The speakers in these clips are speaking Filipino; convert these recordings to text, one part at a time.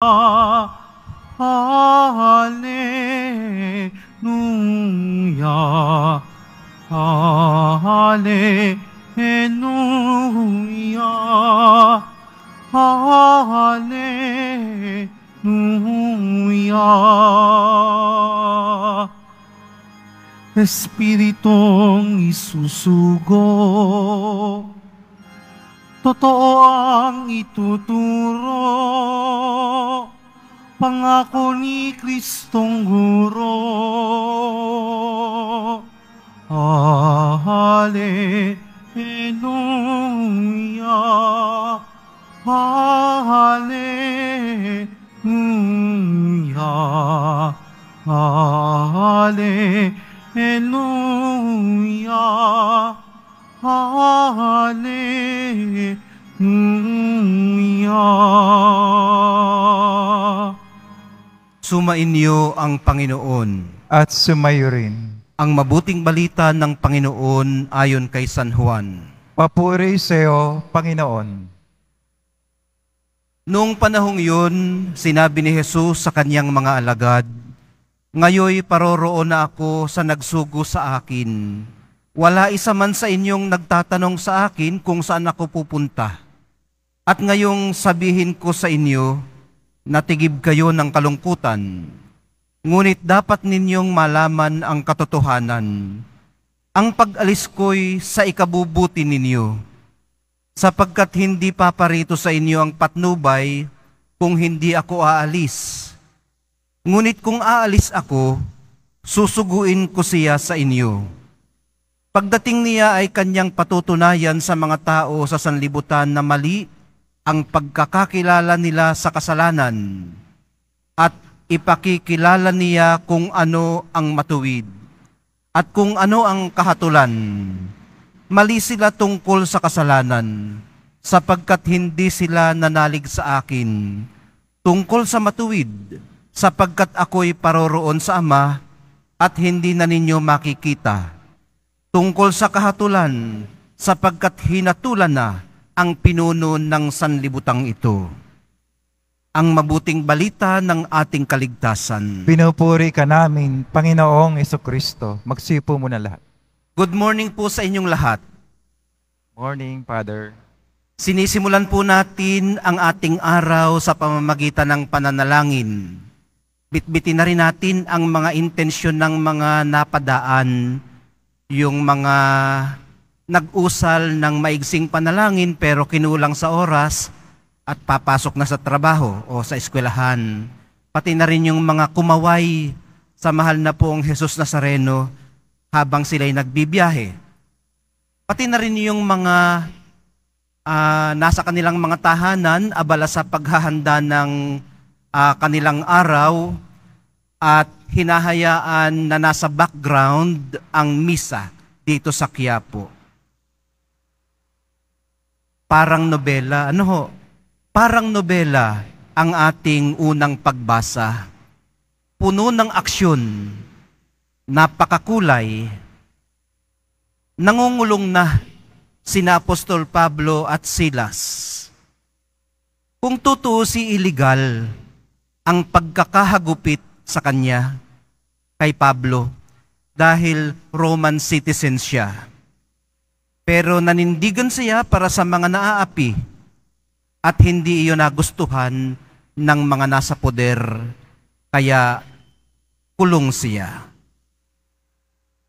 Hallelujah. Hallelujah. Hallelujah. Espiritong isusugo. Totoo ang ituturo, pangako ni Kristong Guro. Hallelujah, Hallelujah. Sumainyo ang Panginoon. At sumayo rin. Ang mabuting balita ng Panginoon ayon kay San Juan. Papuri sa'yo, Panginoon. Noong panahong yun, sinabi ni Jesus sa kanyang mga alagad, Ngayoy paroroon na ako sa nagsugo sa akin. Wala isa man sa inyong nagtatanong sa akin kung saan ako pupunta. At ngayong sabihin ko sa inyo, natigib kayo ng kalungkutan. Ngunit dapat ninyong malaman ang katotohanan. Ang pag-alis ko'y sa ikabubuti ninyo, sapagkat hindi paparito sa inyo ang patnubay kung hindi ako aalis. Ngunit kung aalis ako, susuguin ko siya sa inyo. Pagdating niya ay kanyang patutunayan sa mga tao sa sanlibutan na mali ang pagkakakilala nila sa kasalanan at ipakikilala niya kung ano ang matuwid at kung ano ang kahatulan. Mali sila tungkol sa kasalanan sapagkat hindi sila nanalig sa akin tungkol sa matuwid sapagkat ako'y paroroon sa Ama at hindi na ninyo makikita. Tungkol sa kahatulan sapagkat hinatulan na ang pinuno ng sanlibutang ito. Ang mabuting balita ng ating kaligtasan. Pinupuri ka namin, Panginoong Yeso Kristo. Magsipo mo na lahat. Good morning po sa inyong lahat. Morning, Father. Sinisimulan po natin ang ating araw sa pamamagitan ng pananalangin. Bitbitin na rin natin ang mga intensyon ng mga napadaan, yung mga nag-usal ng maigsing panalangin pero kinulang sa oras at papasok na sa trabaho o sa eskwelahan. Pati na rin yung mga kumaway sa mahal na poong Jesus Nazareno habang sila'y nagbibiyahe. Pati na rin yung mga uh, nasa kanilang mga tahanan, abala sa paghahanda ng uh, kanilang araw at hinahayaan na nasa background ang misa dito sa Quiapo. Parang nobela. Ano ho? Parang nobela ang ating unang pagbasa. Puno ng aksyon, napakakulay, nangungulong na sina Apostol Pablo at Silas. Kung totoo si illegal ang pagkakahagupit sa kanya kay Pablo dahil Roman citizen siya. Pero nanindigan siya para sa mga naaapi at hindi iyon nagustuhan ng mga nasa poder kaya kulong siya.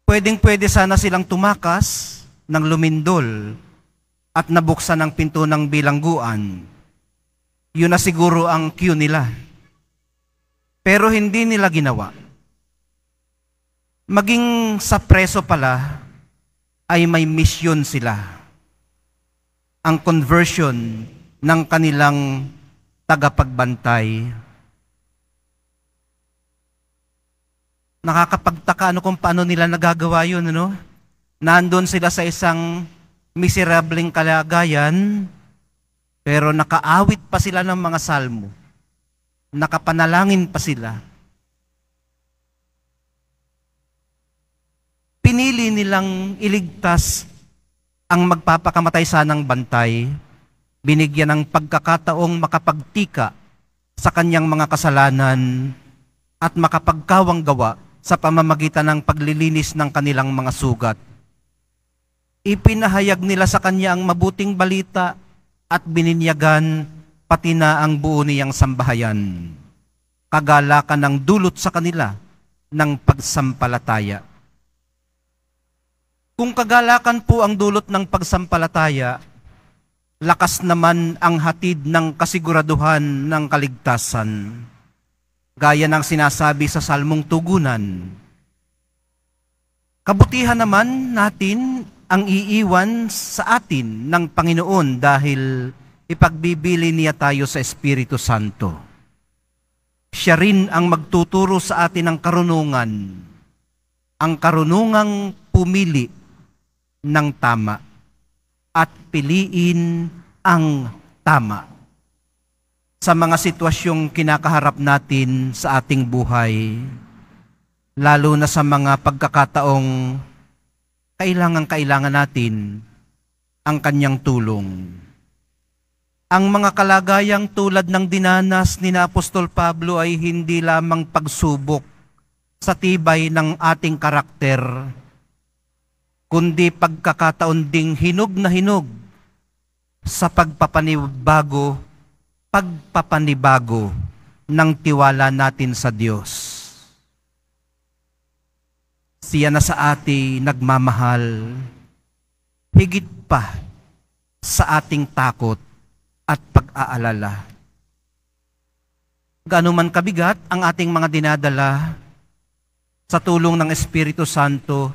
Pwedeng-pwede sana silang tumakas ng lumindol at nabuksan ang pinto ng bilangguan. Yun na siguro ang cue nila. Pero hindi nila ginawa. Maging sa preso pala, ay may misyon sila. Ang conversion ng kanilang tagapagbantay. Nakakapagtaka ano kung paano nila nagagawa yun, ano? Nandun sila sa isang miserableng kalagayan, pero nakaawit pa sila ng mga salmo. Nakapanalangin pa sila pinili nilang iligtas ang magpapakamatay sanang bantay, binigyan ng pagkakataong makapagtika sa kanyang mga kasalanan at makapagkawang gawa sa pamamagitan ng paglilinis ng kanilang mga sugat. Ipinahayag nila sa kanya ang mabuting balita at bininyagan pati na ang buo niyang sambahayan. Kagalakan ng dulot sa kanila ng pagsampalataya. Kung kagalakan po ang dulot ng pagsampalataya, lakas naman ang hatid ng kasiguraduhan ng kaligtasan. Gaya ng sinasabi sa Salmong Tugunan. Kabutihan naman natin ang iiwan sa atin ng Panginoon dahil ipagbibili niya tayo sa Espiritu Santo. Siya rin ang magtuturo sa atin ng karunungan, ang karunungang pumili ng tama at piliin ang tama. Sa mga sitwasyong kinakaharap natin sa ating buhay, lalo na sa mga pagkakataong kailangan-kailangan natin ang kanyang tulong. Ang mga kalagayang tulad ng dinanas ni na Apostol Pablo ay hindi lamang pagsubok sa tibay ng ating karakter, kundi pagkakataon ding hinog na hinog sa pagpapanibago, pagpapanibago ng tiwala natin sa Diyos. Siya na sa ating nagmamahal, higit pa sa ating takot at pag-aalala. Gano man kabigat ang ating mga dinadala sa tulong ng Espiritu Santo,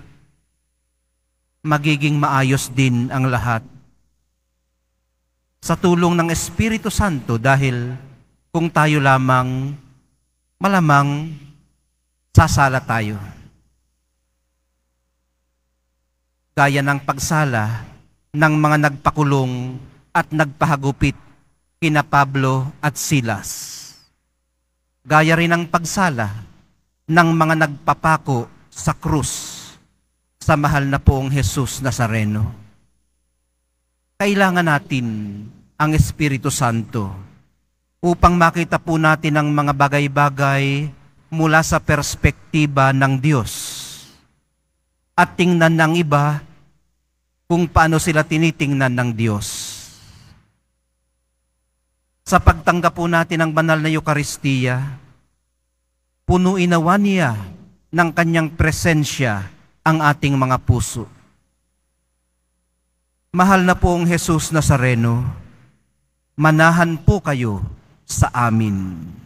magiging maayos din ang lahat. Sa tulong ng Espiritu Santo dahil kung tayo lamang, malamang sasala tayo. Gaya ng pagsala ng mga nagpakulong at nagpahagupit kina Pablo at Silas. Gaya rin ng pagsala ng mga nagpapako sa krus sa mahal na poong Jesus Nazareno. Kailangan natin ang Espiritu Santo upang makita po natin ang mga bagay-bagay mula sa perspektiba ng Diyos. At tingnan ng iba kung paano sila tinitingnan ng Diyos. Sa pagtanggap po natin ng banal na Eukaristiya, punuin nawa niya ng kanyang presensya ang ating mga puso. Mahal na pong Jesus Nazareno, manahan po kayo sa amin.